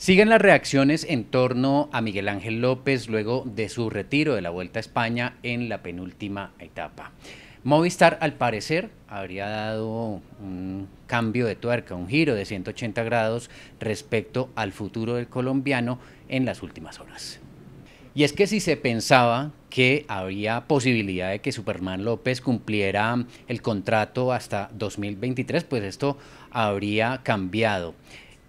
Siguen las reacciones en torno a Miguel Ángel López luego de su retiro de la Vuelta a España en la penúltima etapa. Movistar, al parecer, habría dado un cambio de tuerca, un giro de 180 grados respecto al futuro del colombiano en las últimas horas. Y es que si se pensaba que había posibilidad de que Superman López cumpliera el contrato hasta 2023, pues esto habría cambiado.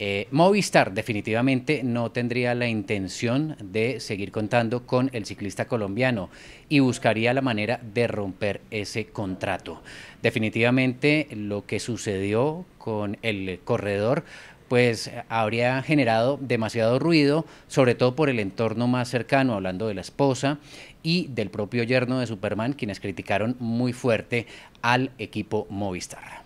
Eh, Movistar definitivamente no tendría la intención de seguir contando con el ciclista colombiano y buscaría la manera de romper ese contrato. Definitivamente lo que sucedió con el corredor pues habría generado demasiado ruido, sobre todo por el entorno más cercano, hablando de la esposa y del propio yerno de Superman, quienes criticaron muy fuerte al equipo Movistar.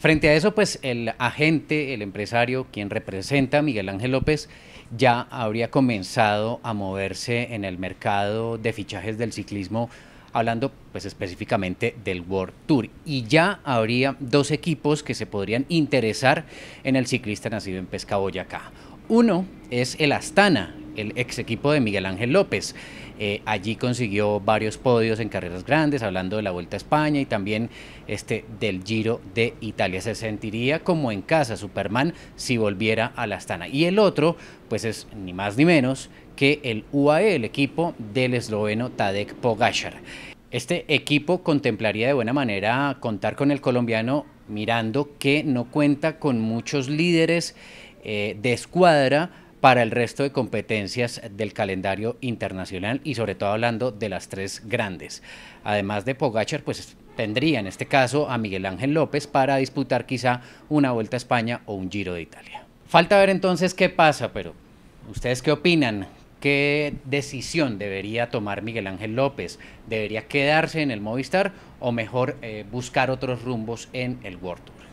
Frente a eso, pues el agente, el empresario, quien representa a Miguel Ángel López, ya habría comenzado a moverse en el mercado de fichajes del ciclismo, hablando pues específicamente del World Tour. Y ya habría dos equipos que se podrían interesar en el ciclista nacido en Pesca Boyacá. Uno es el Astana, el ex equipo de Miguel Ángel López. Eh, allí consiguió varios podios en carreras grandes, hablando de la Vuelta a España y también este del Giro de Italia. Se sentiría como en casa Superman si volviera a la Astana. Y el otro, pues es ni más ni menos que el UAE, el equipo del esloveno Tadek Pogacar. Este equipo contemplaría de buena manera contar con el colombiano mirando que no cuenta con muchos líderes eh, de escuadra para el resto de competencias del calendario internacional y sobre todo hablando de las tres grandes. Además de Pogachar, pues tendría en este caso a Miguel Ángel López para disputar quizá una Vuelta a España o un Giro de Italia. Falta ver entonces qué pasa, pero ¿ustedes qué opinan? ¿Qué decisión debería tomar Miguel Ángel López? ¿Debería quedarse en el Movistar o mejor eh, buscar otros rumbos en el World Tour?